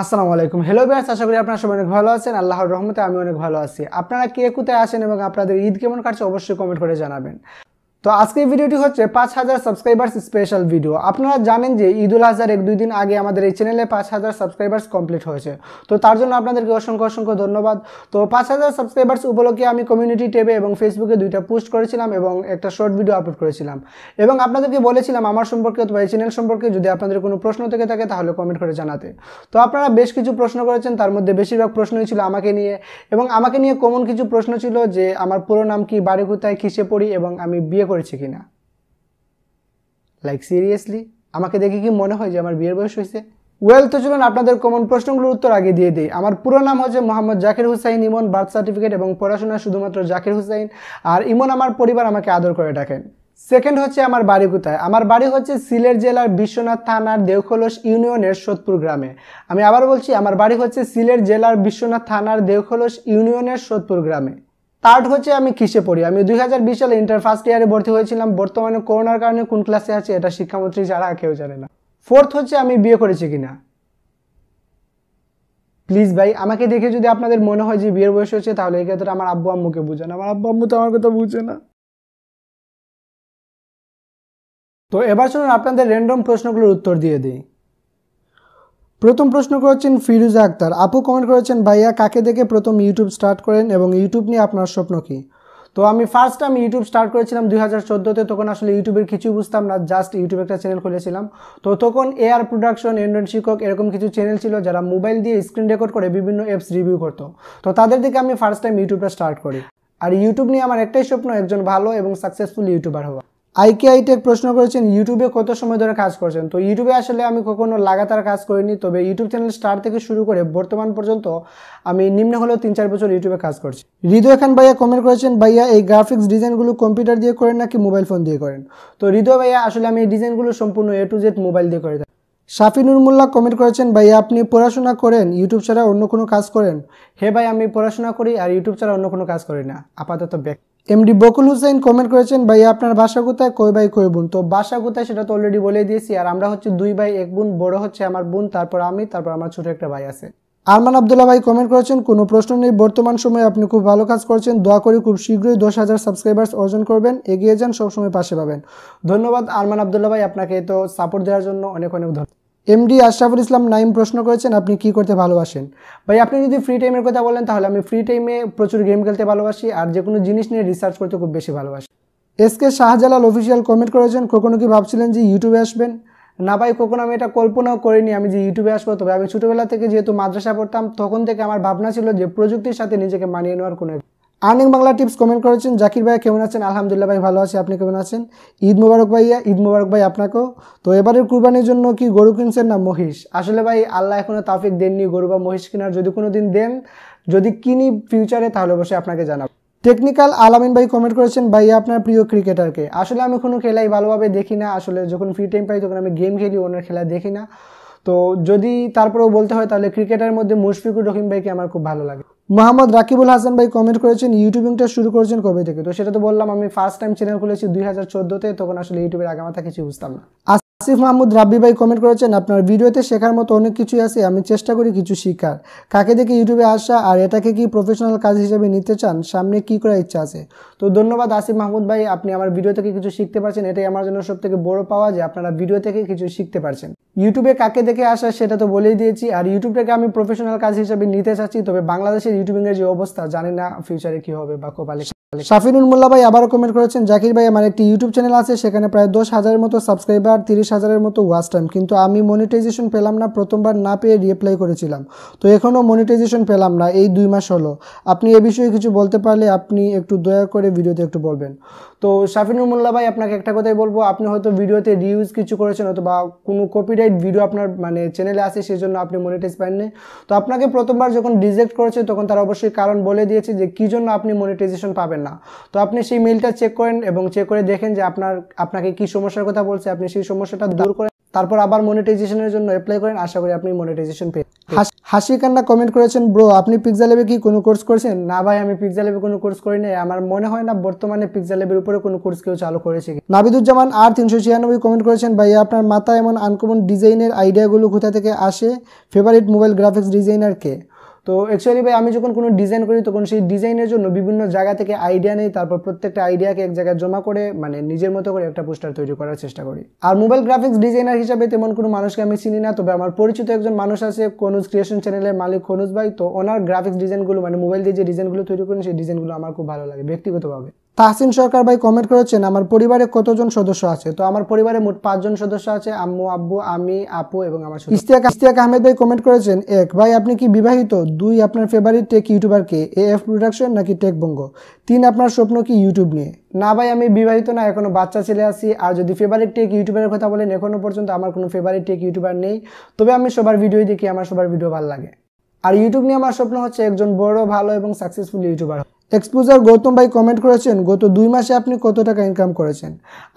আসসালামু আলাইকুম হ্যালো ব্যাস আশা করি আপনারা সবাই অনেক ভালো আছেন আল্লাহর রহমতে আমি অনেক ভালো আছি আপনারা কে কোথায় আছেন এবং আপনাদের ঈদ কেমন কাটছে অবশ্যই কমেন্ট করে জানাবেন তো আজকের ভিডিওটি হচ্ছে পাঁচ হাজার সাবস্ক্রাইবার্স স্পেশাল ভিডিও আপনারা জানেন যে ঈদুল আজহার এক দুই দিন আগে আমাদের এই চ্যানেলে পাঁচ হাজার সাবস্ক্রাইবার্স কমপ্লিট হয়েছে তো তার জন্য আপনাদেরকে অসংখ্য অসংখ্য ধন্যবাদ তো পাঁচ হাজার সাবস্ক্রাইবার্স উপলক্ষে আমি কমিউনিটি টেবে এবং ফেসবুকে দুইটা পোস্ট করেছিলাম এবং একটা শর্ট ভিডিও আপলোড করেছিলাম এবং আপনাদেরকে বলেছিলাম আমার সম্পর্কে অথবা এই চ্যানেল সম্পর্কে যদি আপনাদের কোনো প্রশ্ন থেকে থাকে তাহলে কমেন্ট করে জানাতে তো আপনারা বেশ কিছু প্রশ্ন করেছেন তার মধ্যে বেশিরভাগ প্রশ্নই ছিল আমাকে নিয়ে এবং আমাকে নিয়ে কমন কিছু প্রশ্ন ছিল যে আমার পুরো নাম কি বাড়ি কোথায় কিসে পড়ি এবং আমি বিয়ে করেছে কি না লাইক সিরিয়াসলি আমাকে দেখে কি মনে হয় যে আমার বিয়ের বয়স হয়েছে ওয়েল তো চলুন আপনাদের কমন প্রশ্নগুলোর উত্তর আগে দিয়ে দিই আমার পুরো নাম হচ্ছে মোহাম্মদ জাকির হুসাইন ইমন বার্থ সার্টিফিকেট এবং পড়াশোনা শুধুমাত্র জাকির হুসাইন আর ইমন আমার পরিবার আমাকে আদর করে ডাকেন সেকেন্ড হচ্ছে আমার বাড়ি কোথায় আমার বাড়ি হচ্ছে সিলেট জেলার বিশ্বনাথ থানার দেওখলস ইউনিয়নের সোদপুর গ্রামে আমি আবার বলছি আমার বাড়ি হচ্ছে সিলেট জেলার বিশ্বনাথ থানার দেওখলস ইউনিয়নের সোদপুর গ্রামে থার্ড হচ্ছে আমি কিসে পড়ি আমি দুই হাজার বিশ সালে ইন্টার ফার্স্ট ইয়ারে ভর্তি হয়েছিলাম বর্তমানে করোনার কারণে কোন ক্লাসে আছে এটা শিক্ষামন্ত্রী যারা কেউ জানে না ফোর্থ হচ্ছে আমি বিয়ে করেছি কিনা প্লিজ ভাই আমাকে দেখে যদি আপনাদের মনে হয় যে বিয়ের বয়স হচ্ছে তাহলে এই ক্ষেত্রে আমার আব্বু আম্মুকে বুঝে না আমার আব্বু আম্মু তো আমার কথা বুঝে না তো এবার শুনুন আপনাদের র্যান্ডম প্রশ্নগুলোর উত্তর দিয়ে দিই প্রথম প্রশ্ন করেছেন ফিরুজা আক্তার আপু কমেন্ট করেছেন ভাইয়া কাকে দেখে প্রথম ইউটিউব স্টার্ট করেন এবং ইউটিউব নিয়ে আপনার স্বপ্ন কী তো আমি ফার্স্ট আমি ইউটিউব স্টার্ট করেছিলাম দুই হাজার চোদ্দোতে তখন আসলে ইউটিউবের কিছু বুঝতাম না জাস্ট ইউটিউব একটা চ্যানেল খুলেছিলাম তো তখন এআর প্রোডাকশন এন্ডন শিক্ষক এরকম কিছু চ্যানেল ছিল যারা মোবাইল দিয়ে স্ক্রিন রেকর্ড করে বিভিন্ন অ্যাপস রিভিউ করতো তো তাদের দিকে আমি ফার্স্ট টাইম ইউটিউবটা স্টার্ট করি আর ইউটিউব নিয়ে আমার একটাই স্বপ্ন একজন ভালো এবং সাকসেসফুল ইউটিউবার হওয়া আইকে আইটেক প্রশ্ন করেছেন ইউটিউবে কত সময় ধরে কাজ করছেন তো ইউটিউবে আসলে আমি কখনো লাগাতার কাজ করিনি তবে ইউটিউব চ্যানেল স্টার থেকে শুরু করে বর্তমান পর্যন্ত আমি নিম্ন হলেও তিন চার বছর ইউটিউবে কাজ করছি হৃদয় খান ভাইয়া কমেন্ট করেছেন ভাইয়া এই গ্রাফিক্স ডিজাইনগুলো কম্পিউটার দিয়ে করেন নাকি মোবাইল ফোন দিয়ে করেন তো হৃদয় ভাইয়া আসলে আমি এই ডিজাইনগুলো সম্পূর্ণ এ টু জেড মোবাইল দিয়ে করে থাকি শাফিনুর মোল্লা কমেন্ট করেছেন ভাইয়া আপনি পড়াশোনা করেন ইউটিউব ছাড়া অন্য কোনো কাজ করেন হে হ্যাঁ ভাই আমি পড়াশোনা করি আর ইউটিউব ছাড়া অন্য কোনো কাজ করি না আপাতত ব্যক্তি এমডি বকুল হুসাইন কমেন্ট করেছেন ভাই আপনার বাসা কোথায় কই ভাই কই বোন তো বাসা কোথায় সেটা তো অলরেডি বলে দিয়েছি আর আমরা হচ্ছে দুই ভাই এক বোন বড় হচ্ছে আমার বোন তারপর আমি তারপর আমার ছোট একটা ভাই আছে আরমান আবদুল্লাহ ভাই কমেন্ট করেছেন কোনো প্রশ্ন নেই বর্তমান সময়ে আপনি খুব ভালো কাজ করছেন দোয়া করে খুব শীঘ্রই দশ হাজার সাবস্ক্রাইবার্স অর্জন করবেন এগিয়ে যান সবসময় পাশে পাবেন ধন্যবাদ আরমান আবদুল্লাহ ভাই আপনাকে তো সাপোর্ট দেওয়ার জন্য অনেক অনেক ধন্যবাদ এমডি আশরাফুল ইসলাম নাইম প্রশ্ন করেছেন আপনি কি করতে ভালোবাসেন ভাই আপনি যদি ফ্রি টাইমের কথা বলেন তাহলে আমি ফ্রি টাইমে প্রচুর গেম খেলতে ভালোবাসি আর যে কোনো জিনিস নিয়ে রিসার্চ করতে খুব বেশি ভালোবাসি S K Shahjalal official comment করেছেন কখনো কি ভাবছিলেন যে ইউটিউবে আসবেন না ভাই কখনো আমি এটা কল্পনাও করিনি আমি যে ইউটিউবে আসবো তবে আমি ছোটোবেলা থেকে যেহেতু মাদ্রাসা পড়তাম তখন থেকে আমার ভাবনা ছিল যে প্রযুক্তির সাথে নিজেকে মানিয়ে নেওয়ার কোনো আর্নিং বাংলা টিপস কমেন্ট করেছেন জাকির ভাই কেমন আছেন আলহামদুলিল্লাহ ভাই ভালো আছে আপনি কেমন আছেন ঈদ মুবারক ভাইয়া ঈদ মুবারক ভাই আপনাকেও তো এবারের কুরবানির জন্য কি গরু কিনছেন না মহিষ আসলে ভাই আল্লাহ এখনও তাফিক দেননি গরু বা মহিষ কেনার যদি কোনো দিন দেন যদি কিনি ফিউচারে তাহলে অবশ্যই আপনাকে জানাব টেকনিক্যাল আলামিন ভাই কমেন্ট করেছেন ভাই আপনার প্রিয় ক্রিকেটারকে আসলে আমি কোনো খেলাই ভালোভাবে দেখি না আসলে যখন ফ্রি টাইম পাই তখন আমি গেম খেলি ওনার খেলা দেখি না তো যদি তারপরেও বলতে হয় তাহলে ক্রিকেটারের মধ্যে মুশফিকুর রহিম ভাইকে আমার খুব ভালো লাগে মোহাম্মদ রাকিবুল হাসান ভাই কমেন্ট করেছেন ইউটিউবিংটা শুরু করেছেন কবে থেকে তো সেটা তো বললাম আমি ফার্স্ট টাইম চ্যানেল খুলেছি দুই হাজার চোদ্দতে তখন আসলে ইউটিউবের আগে মাথা কিছু বুঝতাম না আসিফ মাহমুদ রাব্বি ভাই কমেন্ট করেছেন আপনার ভিডিওতে শেখার মতো অনেক কিছুই আছে আমি চেষ্টা করি কিছু শেখার কাকে দেখে ইউটিউবে আসা আর এটাকে কি প্রফেশনাল কাজ হিসেবে নিতে চান সামনে কি করার ইচ্ছা আছে তো ধন্যবাদ আসিফ মাহমুদ ভাই আপনি আমার ভিডিও থেকে কিছু শিখতে পারছেন এটাই আমার জন্য সব থেকে বড় পাওয়া যে আপনারা ভিডিও থেকে কিছু শিখতে পারছেন ইউটিউবে কাকে দেখে আসা সেটা তো বলেই দিয়েছি আর ইউটিউবটাকে আমি প্রফেশনাল কাজ হিসেবে নিতে চাচ্ছি তবে বাংলাদেশের ইউটিউবিংয়ের যে অবস্থা জানি না ফিউচারে কি হবে বা কোপালে সাফিনুল মোল্লা ভাই আবারও কমেন্ট করেছেন জাকির ভাই আমার একটি ইউটিউব চ্যানেল আছে সেখানে প্রায় দশ হাজারের মতো সাবস্ক্রাইবার তিরিশ হাজারের মতো ওয়াচ টাইম কিন্তু আমি মনিটাইজেশন পেলাম না প্রথমবার না পেয়ে রিপ্লাই করেছিলাম তো এখনও মনিটাইজেশন পেলাম না এই দুই মাস হলো আপনি এ বিষয়ে কিছু বলতে পারলে আপনি একটু দয়া করে ভিডিওতে একটু বলবেন তো সাফিনুল মোল্লা ভাই আপনাকে একটা কথাই বলবো আপনি হয়তো ভিডিওতে রিউজ কিছু করেছেন অথবা কোনো কপিরাইট ভিডিও আপনার মানে চ্যানেলে আসে সেই জন্য আপনি মনিটাইজ পাননি তো আপনাকে প্রথমবার যখন রিজেক্ট করেছে তখন তারা অবশ্যই কারণ বলে দিয়েছে যে কী জন্য আপনি মনিটাইজেশন পাবেন না তো আপনি সেই মেলটা চেক করেন এবং চেক করে দেখেন যে আপনার আপনাকে কি সমস্যার কথা বলছে আপনি সেই সমস্যাটা দূর করেন তারপর আবার মনিটাইজেশনের জন্য অ্যাপ্লাই করেন আশা করি আপনি মনিটাইজেশন পেয়ে হাসি কান্না কমেন্ট করেছেন ব্রো আপনি পিকজা পিকজালেবে কি কোনো কোর্স করেছেন না ভাই আমি পিকজা পিকজালেবে কোনো কোর্স করি নাই আমার মনে হয় না বর্তমানে পিকজা পিকজালেবের উপরে কোনো কোর্স কেউ চালু করেছে নাবিদুজ্জামান আর তিনশো ছিয়ানব্বই কমেন্ট করেছেন ভাই আপনার মাথা এমন আনকমন ডিজাইনের আইডিয়াগুলো কোথা থেকে আসে ফেভারিট মোবাইল গ্রাফিক্স ডিজাইনার কে তো অ্যাকচুয়ালি ভাই আমি যখন কোনো ডিজাইন করি তখন সেই ডিজাইনের জন্য বিভিন্ন জায়গা থেকে আইডিয়া নেই তারপর প্রত্যেকটা আইডিয়াকে এক জায়গায় জমা করে মানে নিজের মতো করে একটা পোস্টার তৈরি করার চেষ্টা করি আর মোবাইল গ্রাফিক্স ডিজাইনার হিসাবে তেমন কোনো মানুষকে আমি চিনি না তবে আমার পরিচিত একজন মানুষ আছে কনুজ ক্রিয়েশন চ্যানেলের মালিক কনুজ ভাই তো ওনার গ্রাফিক্স ডিজাইনগুলো মানে মোবাইল দিয়ে যে ডিজাইনগুলো তৈরি করেন সেই ডিজাইনগুলো আমার খুব ভালো লাগে ব্যক্তিগতভাবে তাহসিন সরকার ভাই কমেন্ট করেছেন আমার পরিবারে কতজন সদস্য আছে তো আমার পরিবারে মোট পাঁচজন সদস্য আছে আম্মু আব্বু আমি আপু এবং আমার ইস্তিয়াক ইস্তিয়াক আহমেদ ভাই কমেন্ট করেছেন এক ভাই আপনি কি বিবাহিত দুই আপনার ফেভারিট টেক ইউটিউবার কে এ এফ প্রোডাকশন নাকি টেক বঙ্গ তিন আপনার স্বপ্ন কি ইউটিউব নিয়ে না ভাই আমি বিবাহিত না এখনো বাচ্চা ছেলে আছি আর যদি ফেভারিট টেক ইউটিউবারের কথা বলেন এখনও পর্যন্ত আমার কোনো ফেভারিট টেক ইউটিউবার নেই তবে আমি সবার ভিডিওই দেখি আমার সবার ভিডিও ভালো লাগে আর ইউটিউব নিয়ে আমার স্বপ্ন হচ্ছে একজন বড় ভালো এবং সাকসেসফুল ইউটিউবার এক্সপোজার গৌতম ভাই কমেন্ট করেছেন গত দুই মাসে আপনি কত টাকা ইনকাম করেছেন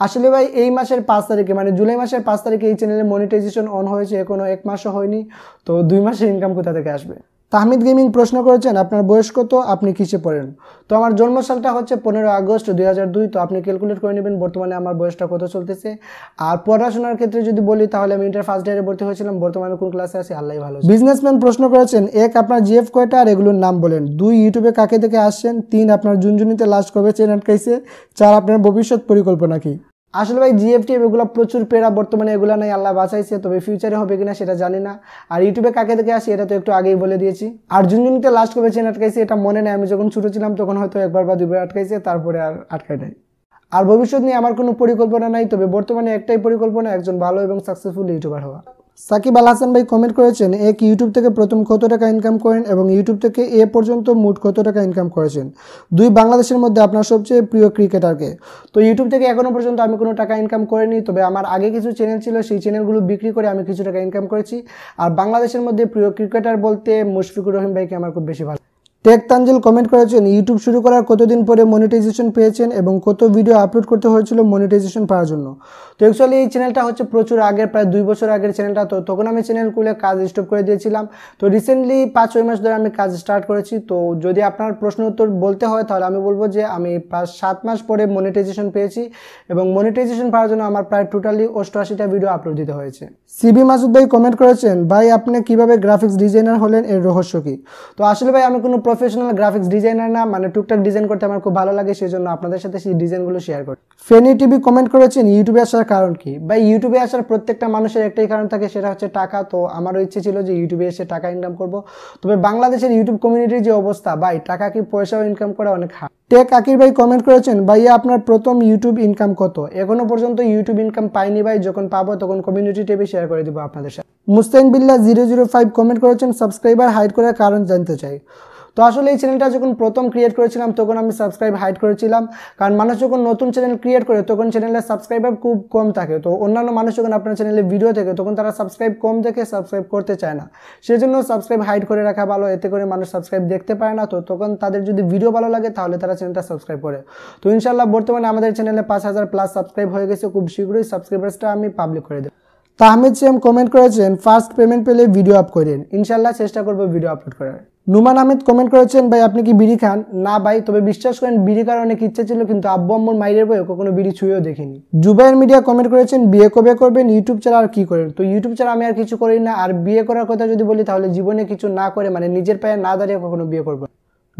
আসলে ভাই এই মাসের পাঁচ তারিখে মানে জুলাই মাসের পাঁচ তারিখে এই চ্যানেলে মনিটাইজেশন অন হয়েছে এখনও এক মাসও হয়নি তো দুই মাসে ইনকাম কোথা থেকে আসবে তাহমিদ গেমিং প্রশ্ন করেছেন আপনার বয়স কত আপনি কিসে পড়েন তো আমার সালটা হচ্ছে পনেরো আগস্ট দুই তো আপনি ক্যালকুলেট করে নেবেন বর্তমানে আমার বয়সটা কত চলতেছে আর পড়াশোনার ক্ষেত্রে যদি বলি তাহলে আমি ইন্টার ফার্স্ট ইয়ারে ভর্তি হয়েছিলাম বর্তমানে কোন ক্লাসে আছি আল্লাহ ভালো বিজনেসম্যান প্রশ্ন করেছেন এক আপনার জিএফ কয়টা আর এগুলোর নাম বলেন দুই ইউটিউবে কাকে দেখে আসছেন তিন আপনার ঝুনঝুনিতে লাস্ট কবে চেন আটকাইছে চার আপনার ভবিষ্যৎ পরিকল্পনা কি আসলে ভাই জিএফটি এগুলো প্রচুর পেরা বর্তমানে এগুলো নাই আল্লাহ বাঁচাইছে তবে ফিউচারে হবে কিনা সেটা জানি না আর ইউটিউবে কাকে দেখে আসি এটা তো একটু আগেই বলে দিয়েছি আর জুনজুনিতে লাস্ট কবে চেন আটকাইছে এটা মনে নেই আমি যখন ছুটো ছিলাম তখন হয়তো একবার বা দুবার আটকাইছে তারপরে আর আটকাই নাই আর ভবিষ্যৎ নিয়ে আমার কোনো পরিকল্পনা নাই তবে বর্তমানে একটাই পরিকল্পনা একজন ভালো এবং সাকসেসফুল ইউটিউবার হওয়া সাকিব আল হাসান ভাই কমেন্ট করেছেন এক ইউটিউব থেকে প্রথম কত টাকা ইনকাম করেন এবং ইউটিউব থেকে এ পর্যন্ত মোট কত টাকা ইনকাম করেছেন দুই বাংলাদেশের মধ্যে আপনার সবচেয়ে প্রিয় ক্রিকেটারকে তো ইউটিউব থেকে এখনও পর্যন্ত আমি কোনো টাকা ইনকাম করিনি তবে আমার আগে কিছু চ্যানেল ছিল সেই চ্যানেলগুলো বিক্রি করে আমি কিছু টাকা ইনকাম করেছি আর বাংলাদেশের মধ্যে প্রিয় ক্রিকেটার বলতে মুশফিকুর রহিম ভাইকে আমার খুব বেশি ভালো টেক তানজিল কমেন্ট করেছেন ইউটিউব শুরু করার কতদিন পরে মনিটাইজেশন পেয়েছেন এবং কত ভিডিও আপলোড করতে হয়েছিল মনিটাইজেশন পাওয়ার জন্য তো অ্যাকচুয়ালি এই চ্যানেলটা হচ্ছে প্রচুর আগের প্রায় দুই বছর আগের চ্যানেলটা তো তখন আমি চ্যানেল খুলে কাজ স্টপ করে দিয়েছিলাম তো রিসেন্টলি পাঁচ ছয় মাস ধরে আমি কাজ স্টার্ট করেছি তো যদি আপনার প্রশ্ন উত্তর বলতে হয় তাহলে আমি বলবো যে আমি পাঁচ সাত মাস পরে মনিটাইজেশন পেয়েছি এবং মনিটাইজেশন পাওয়ার জন্য আমার প্রায় টোটালি অষ্টআশিটা ভিডিও আপলোড দিতে হয়েছে সিবি মাসুদ ভাই কমেন্ট করেছেন ভাই আপনি কিভাবে গ্রাফিক্স ডিজাইনার হলেন এর রহস্য কি তো আসলে ভাই আমি কোনো প্রফেশনাল গ্রাফিক্স ডিজাইনার না মানে টুকটাক ডিজাইন করতে আমার খুব ভালো লাগে সেই জন্য আপনাদের সাথে সেই ডিজাইনগুলো শেয়ার করি ফেনি টিভি কমেন্ট করেছেন ইউটিউবে আসার কারণ কি বা ইউটিউবে আসার প্রত্যেকটা মানুষের একটাই কারণ থাকে সেটা হচ্ছে টাকা তো আমারও ইচ্ছে ছিল যে ইউটিউবে এসে টাকা ইনকাম করব তবে বাংলাদেশের ইউটিউব কমিউনিটির যে অবস্থা ভাই টাকা কি পয়সাও ইনকাম করা অনেক হার টেক আকির ভাই কমেন্ট করেছেন ভাইয়া আপনার প্রথম ইউটিউব ইনকাম কত এখনো পর্যন্ত ইউটিউব ইনকাম পাইনি ভাই যখন পাবো তখন কমিউনিটি টিভি শেয়ার করে দিব আপনাদের সাথে Mustain Billah zero zero five comment করেছেন সাবস্ক্রাইবার হাইড করার কারণ জানতে চাই তো আসলে এই চ্যানেলটা যখন প্রথম ক্রিয়েট করেছিলাম তখন আমি সাবস্ক্রাইব হাইড করেছিলাম কারণ মানুষ যখন নতুন চ্যানেল ক্রিয়েট করে তখন চ্যানেলের সাবস্ক্রাইবার খুব কম থাকে তো অন্যান্য মানুষ যখন আপনার চ্যানেলে ভিডিও থাকে তখন তারা সাবস্ক্রাইব কম দেখে সাবস্ক্রাইব করতে চায় না সেজন্য সাবস্ক্রাইব হাইড করে রাখা ভালো এতে করে মানুষ সাবস্ক্রাইব দেখতে পারে না তো তখন তাদের যদি ভিডিও ভালো লাগে তাহলে তারা চ্যানেলটা সাবস্ক্রাইব করে তো ইনশাল্লাহ বর্তমানে আমাদের চ্যানেলে পাঁচ হাজার প্লাস সাবস্ক্রাইব হয়ে গেছে খুব শীঘ্রই সাবস্ক্রাইবার্সটা আমি পাবলিক করে দেবো তাহমিদ সিএম কমেন্ট করেছেন ফার্স্ট পেমেন্ট পেলে ভিডিও আপ করেন ইনশাল্লাহ চেষ্টা করবো ভিডিও আপলোড করার নুমান আহমেদ কমেন্ট করেছেন ভাই আপনি কি বিড়ি খান না ভাই তবে বিশ্বাস করেন বিড়ি খাওয়ার অনেক ইচ্ছা ছিল কিন্তু আব্বু আম্মুর মাইরের বইয়ে কখনো বিড়ি ছুঁয়েও দেখিনি জুবাইয়ের মিডিয়া কমেন্ট করেছেন বিয়ে কবে করবেন ইউটিউব ছাড়া আর কি করেন তো ইউটিউব ছাড়া আমি আর কিছু করি না আর বিয়ে করার কথা যদি বলি তাহলে জীবনে কিছু না করে মানে নিজের পায়ে না দাঁড়িয়ে কখনো বিয়ে করবো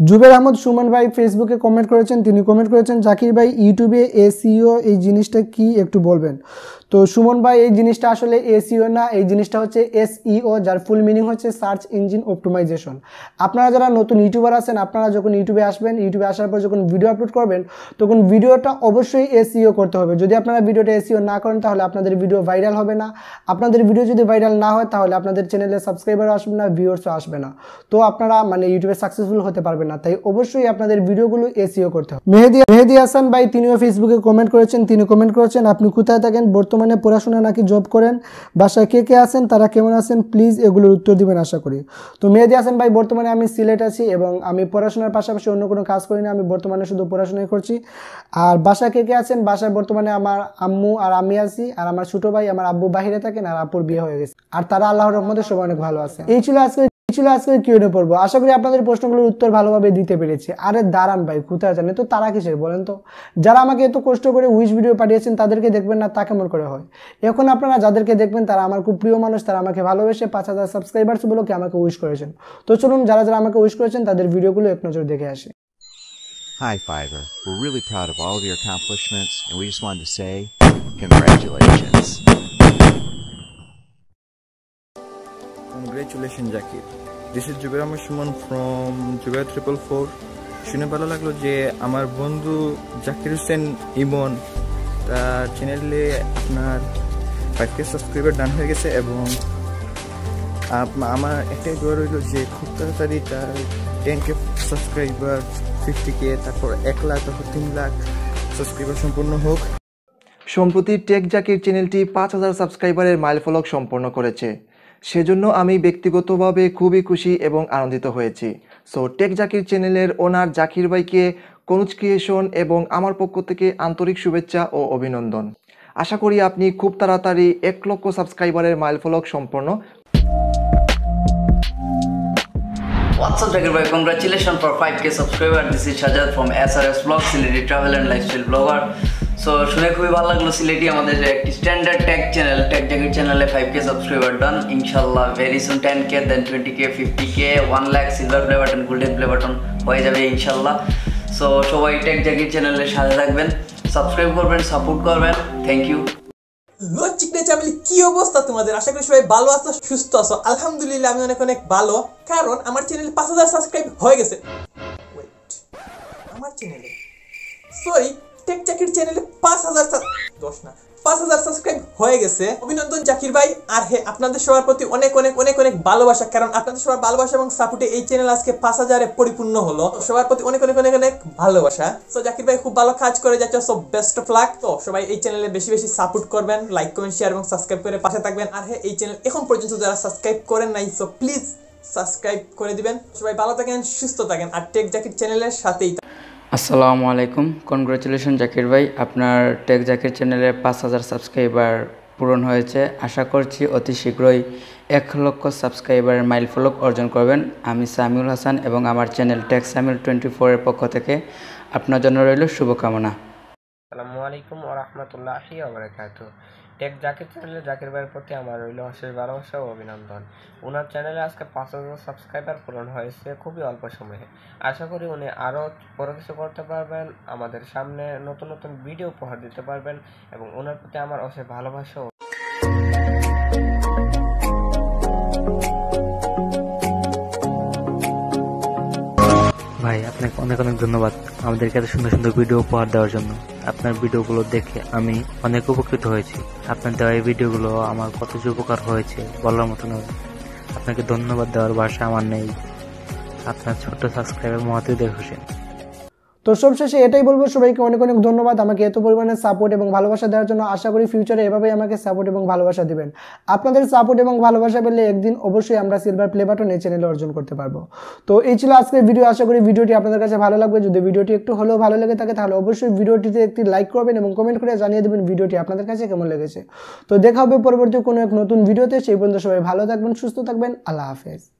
জুবের আহমদ সুমন ভাই ফেসবুকে কমেন্ট করেছেন তিনি কমেন্ট করেছেন জাকির ভাই ইউটিউবে এসিও এই জিনিসটা কি একটু বলবেন তো সুমন ভাই এই জিনিসটা আসলে এসইও না এই জিনিসটা হচ্ছে এসইও e যার ফুল মিনিং হচ্ছে সার্চ ইঞ্জিন অপটোমাইজেশন আপনারা যারা নতুন ইউটিউবার আছেন আপনারা যখন ইউটিউবে আসবেন ইউটিউবে আসার পর যখন ভিডিও আপলোড করবেন তখন ভিডিওটা অবশ্যই এসইও e করতে হবে যদি আপনারা ভিডিওটা এসইও e না করেন তাহলে আপনাদের ভিডিও ভাইরাল হবে না আপনাদের ভিডিও যদি ভাইরাল না হয় তাহলে আপনাদের চ্যানেলে সাবস্ক্রাইবারও আসবে না ভিউয়ার্সও আসবে না তো আপনারা মানে ইউটিউবে সাকসেসফুল হতে পারবেন না তাই অবশ্যই আপনাদের ভিডিওগুলো এসইও করতে হবে মেহেদি মেহেদি হাসান ভাই তিনিও ফেসবুকে কমেন্ট করেছেন তিনি কমেন্ট করেছেন আপনি কোথায় থাকেন বর্তমানে বর্তমানে পড়াশোনা নাকি জব করেন বাসায় কে কে আছেন তারা কেমন আছেন প্লিজ এগুলোর উত্তর দিবেন আশা করি তো মেয়েদি আসেন ভাই বর্তমানে আমি সিলেট আছি এবং আমি পড়াশোনার পাশাপাশি অন্য কোনো কাজ করি না আমি বর্তমানে শুধু পড়াশোনাই করছি আর বাসায় কে কে আছেন বাসায় বর্তমানে আমার আম্মু আর আমি আছি আর আমার ছোটো ভাই আমার আব্বু বাহিরে থাকেন আর আপুর বিয়ে হয়ে গেছে আর তারা আল্লাহর রহমদের সবাই অনেক ভালো আছে এই ছিল আজকে ছিল আজকের কিউনে পর্ব আশা করি আপনাদের প্রশ্নগুলোর উত্তর ভালোভাবে দিতে পেরেছি আরে দাঁড়ান ভাই কোথায় জানে তো তারা কিসের বলেন তো যারা আমাকে এত কষ্ট করে উইশ ভিডিও পাঠিয়েছেন তাদেরকে দেখবেন না তা কেমন করে হয় এখন আপনারা যাদেরকে দেখবেন তারা আমার খুব প্রিয় মানুষ তারা আমাকে ভালোবেসে পাঁচ হাজার সাবস্ক্রাইবার্সগুলোকে আমাকে উইশ করেছেন তো চলুন যারা যারা আমাকে উইশ করেছেন তাদের ভিডিওগুলো এক নজর দেখে আসে Hi Fiverr, we're really proud of all of your accomplishments and we just wanted to say, congratulations. Congratulation Zakir this is Zubair Ahmed Suman from Zubair triple four শুনে ভালো লাগলো যে আমার বন্ধু জাকির হোসেন ইমন তার চ্যানেলে আপনার ফাইভকে সাবস্ক্রাইবার ডান হয়ে গেছে এবং আমার একটাই দোয়া রইল যে খুব তাড়াতাড়ি তার ten K subscriber fifty K তারপর এক লাখ তারপর তিন লাখ সাবস্ক্রাইবার সম্পূর্ণ হোক সম্প্রতি টেক জাকির চ্যানেলটি পাঁচ হাজার সাবস্ক্রাইবারের মাইল ফলক সম্পন্ন করেছে সেজন্য আমি ব্যক্তিগতভাবে খুবই খুশি এবং আনন্দিত হয়েছি সো টেক জাকির চ্যানেলের ওনার জাকির ভাইকে কনুজ ক্রিয়েশন এবং আমার পক্ষ থেকে আন্তরিক শুভেচ্ছা ও অভিনন্দন আশা করি আপনি খুব তাড়াতাড়ি এক লক্ষ সাবস্ক্রাইবারের মাইলফলক সম্পন্ন What's up boy, congratulations for 5k subscriber. This is from SRS celebrity travel and lifestyle blogger. So শুনে খুবই ভালো লাগলো সিলেটি আমাদের যে একটি standard tag channel tag jacket চ্যানেলে ফাইভ কে সাবস্ক্রাইবার ডান ইনশাল্লাহ very soon ten K then twenty K fifty K one lakh silver play button golden play button হয়ে যাবে ইনশাল্লাহ সো সবাই ট্যাগ জ্যাকেট চ্যানেলের সাথে থাকবেন সাবস্ক্রাইব করবেন সাপোর্ট করবেন থ্যাংক ইউ লচিকনে ফ্যামিলি কি অবস্থা তোমাদের আশা করি সবাই ভালো আছো সুস্থ আছো আলহামদুলিল্লাহ আমি অনেক অনেক ভালো কারণ আমার চ্যানেল পাঁচ হাজার সাবস্ক্রাইব হয়ে গেছে আমার চ্যানেলে সরি টেক চাকির চ্যানেলে পাঁচ হাজার দশ না পাঁচ হাজার সাবস্ক্রাইব হয়ে গেছে অভিনন্দন জাকির ভাই আর হে আপনাদের সবার প্রতি অনেক অনেক অনেক অনেক ভালোবাসা কারণ আপনাদের সবার ভালোবাসা এবং সাপোর্টে এই চ্যানেল আজকে পাঁচ হাজারে পরিপূর্ণ হলো সবার প্রতি অনেক অনেক অনেক অনেক ভালোবাসা তো জাকির ভাই খুব ভালো কাজ করে যাচ্ছে সব বেস্ট অফ লাক তো সবাই এই চ্যানেলে বেশি বেশি সাপোর্ট করবেন লাইক কমেন্ট শেয়ার এবং সাবস্ক্রাইব করে পাশে থাকবেন আর হে এই চ্যানেল এখন পর্যন্ত যারা সাবস্ক্রাইব করেন নাই সো প্লিজ সাবস্ক্রাইব করে দিবেন সবাই ভালো থাকেন সুস্থ থাকেন আর টেক জাকির চ্যানেলের সাথেই আসসালামু আলাইকুম কনগ্রাচুলেশন জাকির ভাই আপনার টেক জাকির চ্যানেলের পাঁচ হাজার সাবস্ক্রাইবার পূরণ হয়েছে আশা করছি অতি শীঘ্রই এক লক্ষ সাবস্ক্রাইবারের মাইল ফলক অর্জন করবেন আমি সামিউল হাসান এবং আমার চ্যানেল টেক সামিউল টোয়েন্টি ফোরের পক্ষ থেকে আপনার জন্য রইল শুভকামনা আসসালামু আলাইকুম ওরহমতুল্লাহি টেক জাকির চ্যানেলে জাকির ভাইয়ের প্রতি আমার রইল অশেষ ভালোবাসা ও অভিনন্দন ওনার চ্যানেলে আজকে পাঁচ হাজার সাবস্ক্রাইবার পূরণ হয়েছে খুবই অল্প সময়ে আশা করি উনি আরও বড় কিছু করতে পারবেন আমাদের সামনে নতুন নতুন ভিডিও উপহার দিতে পারবেন এবং ওনার প্রতি আমার অশেষ ভালোবাসা ভাই আপনাকে অনেক অনেক ধন্যবাদ আমাদেরকে এত সুন্দর সুন্দর ভিডিও উপহার দেওয়ার জন্য আপনার ভিডিওগুলো দেখে আমি অনেক উপকৃত হয়েছি আপনার দেওয়া এই ভিডিওগুলো আমার কত যে উপকার হয়েছে বলার মতো নয় আপনাকে ধন্যবাদ দেওয়ার ভাষা আমার নেই আপনার ছোট্ট সাবস্ক্রাইবার মহাতিদের হোসেন তো সবশেষে এটাই বলবো সবাইকে অনেক অনেক ধন্যবাদ আমাকে এত পরিমাণে সাপোর্ট এবং ভালোবাসা দেওয়ার জন্য আশা করি ফিউচারে এভাবেই আমাকে সাপোর্ট এবং ভালোবাসা দেবেন আপনাদের সাপোর্ট এবং ভালোবাসা পেলে একদিন অবশ্যই আমরা সিলভার প্লে বাটন এই চ্যানেলে অর্জন করতে পারবো তো এই ছিল আজকের ভিডিও আশা করি ভিডিওটি আপনাদের কাছে ভালো লাগবে যদি ভিডিওটি একটু হলেও ভালো লেগে থাকে তাহলে অবশ্যই ভিডিওটিতে একটি লাইক করবেন এবং কমেন্ট করে জানিয়ে দেবেন ভিডিওটি আপনাদের কাছে কেমন লেগেছে তো দেখা হবে পরবর্তী কোনো এক নতুন ভিডিওতে সেই পর্যন্ত সবাই ভালো থাকবেন সুস্থ থাকবেন আল্লাহ হাফেজ